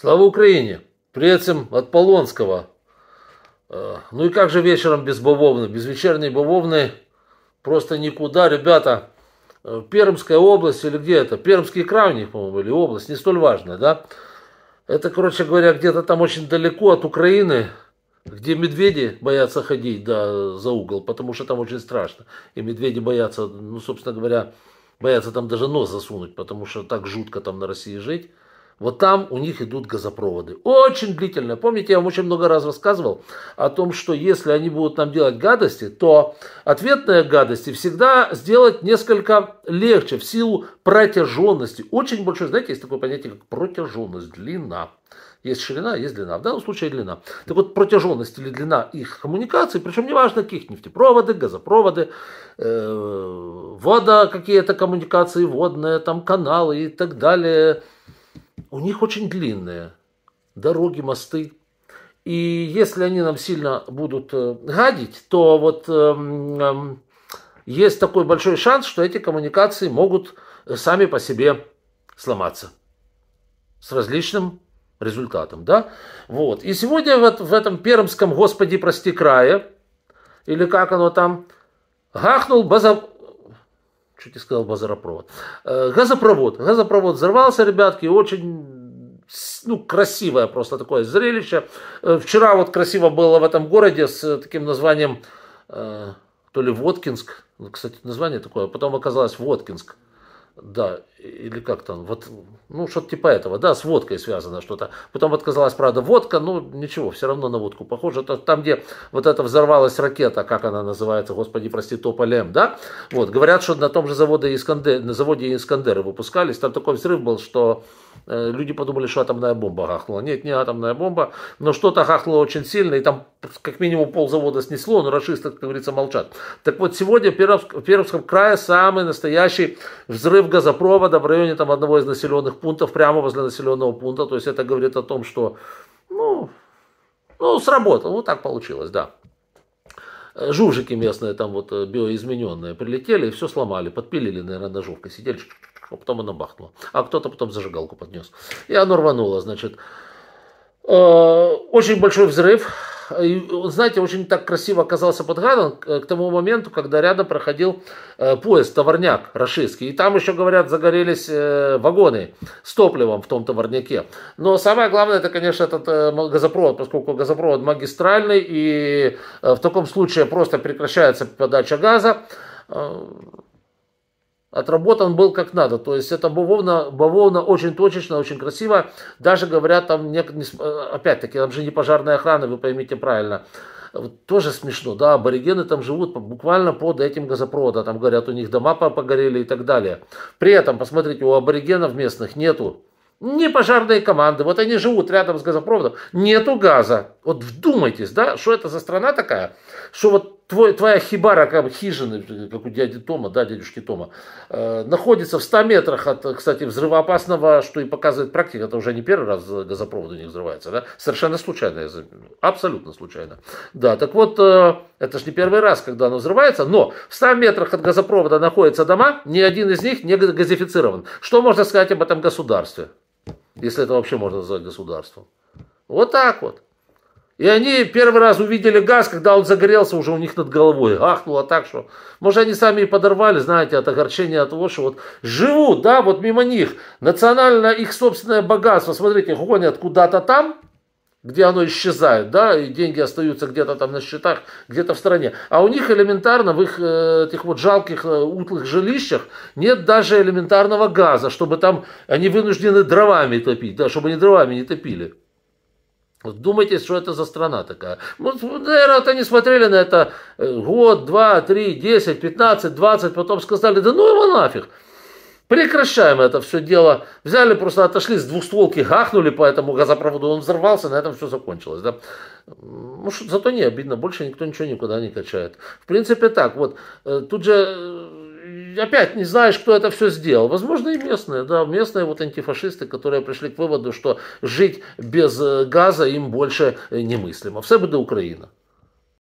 Слава Украине! Приветствуем от Полонского. Э, ну и как же вечером без бавовны? Без вечерней бобовны просто никуда. Ребята, э, Пермская область или где это? Пермский край у по-моему, или область, не столь важно, да? Это, короче говоря, где-то там очень далеко от Украины, где медведи боятся ходить да, за угол, потому что там очень страшно. И медведи боятся, ну, собственно говоря, боятся там даже нос засунуть, потому что так жутко там на России жить. Вот там у них идут газопроводы. Очень длительно. Помните, я вам очень много раз рассказывал о том, что если они будут нам делать гадости, то ответные гадости всегда сделать несколько легче в силу протяженности. Очень большой, знаете, есть такое понятие, как протяженность, длина. Есть ширина, есть длина. В данном случае длина. Так вот, протяженность или длина их коммуникаций, причем неважно каких, нефтепроводы, газопроводы, э, вода, какие-то коммуникации водные, там каналы и так далее – у них очень длинные дороги, мосты. И если они нам сильно будут э, гадить, то вот эм, эм, есть такой большой шанс, что эти коммуникации могут сами по себе сломаться с различным результатом, да? Вот. И сегодня вот в этом Пермском, господи, прости, крае, или как оно там, гахнул базов чуть не сказал базаропровод. Э, газопровод. Газопровод взорвался, ребятки, очень ну, красивое просто такое зрелище. Э, вчера вот красиво было в этом городе с таким названием э, то ли Воткинск, ну, кстати, название такое, а потом оказалось Воткинск да, или как там, вот, ну, что-то типа этого, да, с водкой связано что-то. Потом отказалась, правда, водка, ну, ничего, все равно на водку похоже. Это, там, где вот эта взорвалась ракета, как она называется, господи, прости, Тополем, да? Вот, говорят, что на том же заводе Искандер, на заводе Искандеры выпускались, там такой взрыв был, что Э, люди подумали, что атомная бомба гахнула. Нет, не атомная бомба, но что-то гахнуло очень сильно, и там как минимум ползавода снесло, но расисты, как говорится, молчат. Так вот, сегодня в, Перов, в Пермском крае самый настоящий взрыв газопровода в районе там, одного из населенных пунктов, прямо возле населенного пункта. То есть это говорит о том, что, ну, ну сработало, вот так получилось, да жужики местные, там вот э, биоизмененные, прилетели и все сломали, подпилили, наверное, ножовкой, сидели, а потом она бахнула. А кто-то потом зажигалку поднес. И оно рвануло, значит. Э, очень большой взрыв, знаете, очень так красиво оказался подгадан э, к тому моменту, когда рядом проходил э, поезд, товарняк рашистский. И там еще, говорят, загорелись э, вагоны с топливом в том товарняке. Но самое главное, это, конечно, этот газопровод, поскольку газопровод магистральный, и в таком случае просто прекращается подача газа отработан был как надо. То есть это бавовна, бавовна очень точечно, очень красиво. Даже говорят там, э, опять-таки, там же не пожарная охрана, вы поймите правильно. Вот тоже смешно, да, аборигены там живут буквально под этим газопроводом, там говорят, у них дома погорели и так далее. При этом, посмотрите, у аборигенов местных нету ни пожарные команды, вот они живут рядом с газопроводом, нету газа. Вот вдумайтесь, да, что это за страна такая, что вот твой, твоя хибара, как бы хижина, как у дяди Тома, да, дядюшки Тома, э, находится в 100 метрах от, кстати, взрывоопасного, что и показывает практика, это уже не первый раз газопровод у них взрывается, да, совершенно случайно, абсолютно случайно. Да, так вот, э, это же не первый раз, когда оно взрывается, но в 100 метрах от газопровода находятся дома, ни один из них не газифицирован. Что можно сказать об этом государстве? если это вообще можно назвать государством. Вот так вот. И они первый раз увидели газ, когда он загорелся уже у них над головой. Ахнуло так, что... Может, они сами и подорвали, знаете, от огорчения, от того, что вот живут, да, вот мимо них. Национальное их собственное богатство, смотрите, гонят куда-то там, где оно исчезает, да, и деньги остаются где-то там на счетах, где-то в стране. А у них элементарно, в их э, этих вот жалких, э, утлых жилищах нет даже элементарного газа, чтобы там они вынуждены дровами топить, да, чтобы они дровами не топили. Вот думайте, что это за страна такая. Вот, наверное, вот они смотрели на это э, год, два, три, десять, пятнадцать, двадцать, потом сказали, да ну его нафиг. Прекращаем это все дело. Взяли, просто отошли с двухстволки, гахнули по этому газопроводу, он взорвался, на этом все закончилось. Да? Ну, что, зато не обидно, больше никто ничего никуда не качает. В принципе так, вот, э, тут же э, опять не знаешь, кто это все сделал. Возможно, и местные, да, местные вот антифашисты, которые пришли к выводу, что жить без э, газа им больше немыслимо. Все будет Украина.